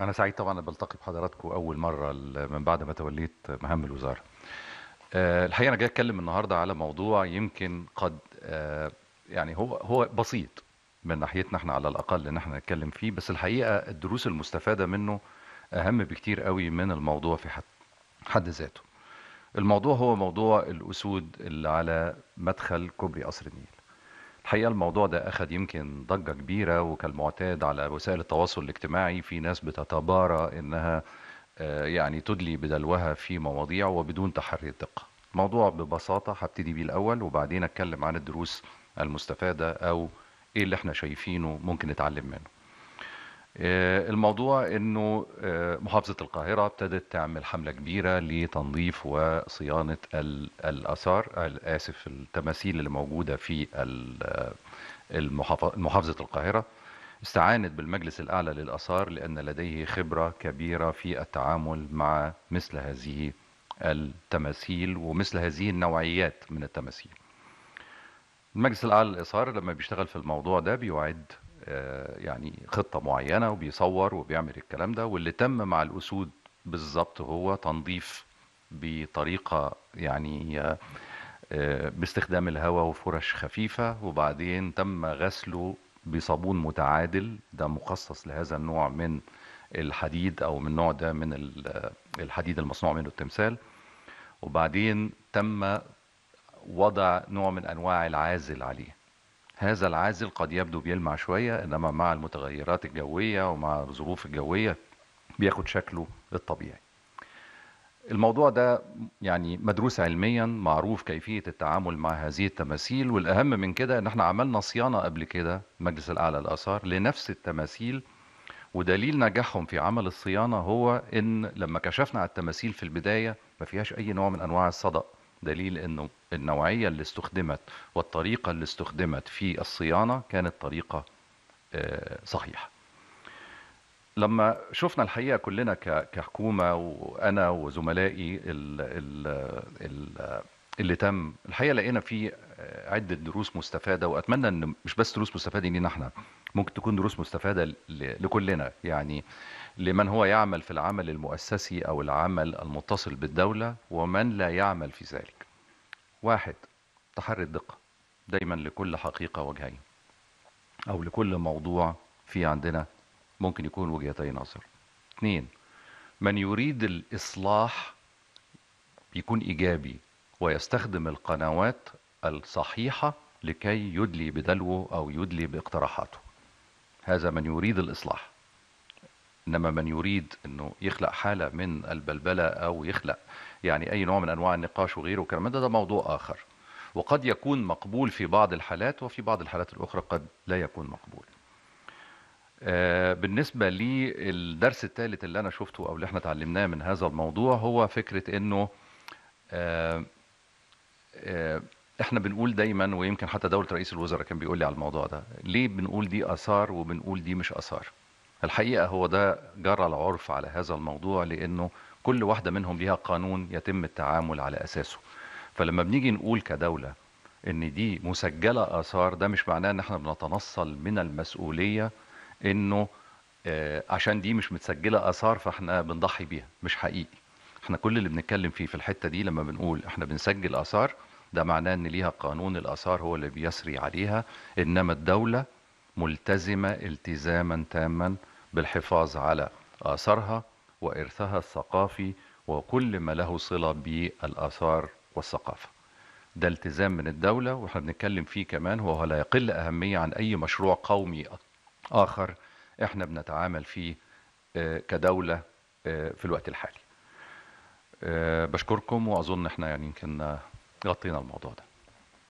أنا سعيد طبعا بلتقي بحضراتكم أول مرة من بعد ما توليت مهام الوزارة. آه، الحقيقة أنا جاي أتكلم النهاردة على موضوع يمكن قد آه، يعني هو هو بسيط من ناحيتنا احنا على الأقل إن احنا نتكلم فيه بس الحقيقة الدروس المستفادة منه أهم بكتير قوي من الموضوع في حد حد ذاته. الموضوع هو موضوع الأسود اللي على مدخل كوبري قصر النيل. الحقيقة الموضوع ده أخذ يمكن ضجة كبيرة وكالمعتاد على وسائل التواصل الاجتماعي في ناس بتتبارى إنها آه، يعني تدلي بدلوها في مواضيع وبدون تحري الدقة الموضوع ببساطة هبتدي بيه الأول وبعدين أتكلم عن الدروس المستفادة أو إيه اللي احنا شايفينه ممكن نتعلم منه آه، الموضوع انه آه، محافظه القاهره ابتدت تعمل حمله كبيره لتنظيف وصيانه الاثار آه، اسف التماثيل اللي موجوده في محافظه القاهره استعانت بالمجلس الاعلى للاثار لان لديه خبره كبيره في التعامل مع مثل هذه التماثيل ومثل هذه النوعيات من التماثيل المجلس الاعلى للاثار لما بيشتغل في الموضوع ده بيعد آه، يعني خطه معينه وبيصور وبيعمل الكلام ده واللي تم مع الاسود بالظبط هو تنظيف بطريقه يعني آه، باستخدام الهواء وفرش خفيفه وبعدين تم غسله بصابون متعادل ده مخصص لهذا النوع من الحديد او من نوع ده من الحديد المصنوع منه التمثال وبعدين تم وضع نوع من انواع العازل عليه هذا العازل قد يبدو بيلمع شوية إنما مع المتغيرات الجوية ومع الظروف الجوية بياخد شكله الطبيعي الموضوع ده يعني مدروس علميا معروف كيفية التعامل مع هذه التماثيل والأهم من كده إن احنا عملنا صيانة قبل كده المجلس الأعلى للآثار لنفس التماثيل ودليل نجاحهم في عمل الصيانة هو إن لما كشفنا على التماثيل في البداية ما فيهاش أي نوع من أنواع الصدأ دليل انه النوعيه اللي استخدمت والطريقه اللي استخدمت في الصيانه كانت طريقه آه، صحيحه. لما شفنا الحقيقه كلنا كحكومه وانا وزملائي اللي تم الحقيقه لقينا فيه عده دروس مستفاده واتمنى ان مش بس دروس مستفاده لينا احنا ممكن تكون دروس مستفاده لكلنا يعني لمن هو يعمل في العمل المؤسسي او العمل المتصل بالدوله ومن لا يعمل في ذلك. واحد تحري الدقه دايما لكل حقيقه وجهين او لكل موضوع في عندنا ممكن يكون وجهتي نظر. اثنين من يريد الاصلاح يكون ايجابي ويستخدم القنوات الصحيحه لكي يدلي بدلوه او يدلي باقتراحاته. هذا من يريد الإصلاح إنما من يريد أنه يخلق حالة من البلبلة أو يخلق يعني أي نوع من أنواع النقاش وغيره والكلام ده ده موضوع آخر وقد يكون مقبول في بعض الحالات وفي بعض الحالات الأخرى قد لا يكون مقبول آه، بالنسبة للدرس الثالث اللي أنا شفته أو اللي احنا تعلمناه من هذا الموضوع هو فكرة أنه آه، آه، احنا بنقول دايما ويمكن حتى دوله رئيس الوزراء كان بيقول لي على الموضوع ده ليه بنقول دي اثار وبنقول دي مش اثار الحقيقه هو ده جرى العرف على هذا الموضوع لانه كل واحده منهم ليها قانون يتم التعامل على اساسه فلما بنيجي نقول كدوله ان دي مسجله اثار ده مش معناه ان احنا بنتنصل من المسؤوليه انه آه، عشان دي مش متسجله اثار فاحنا بنضحي بيها مش حقيقي احنا كل اللي بنتكلم فيه في الحته دي لما بنقول احنا بنسجل اثار ده معناه ان ليها قانون الاثار هو اللي بيسري عليها انما الدوله ملتزمه التزاما تاما بالحفاظ على اثارها وارثها الثقافي وكل ما له صله بالاثار والثقافه ده التزام من الدولة واحنا بنتكلم فيه كمان وهو لا يقل أهمية عن أي مشروع قومي آخر احنا بنتعامل فيه آه، كدولة آه، في الوقت الحالي آه، بشكركم وأظن احنا يعني يمكن غطينا الموضوع ده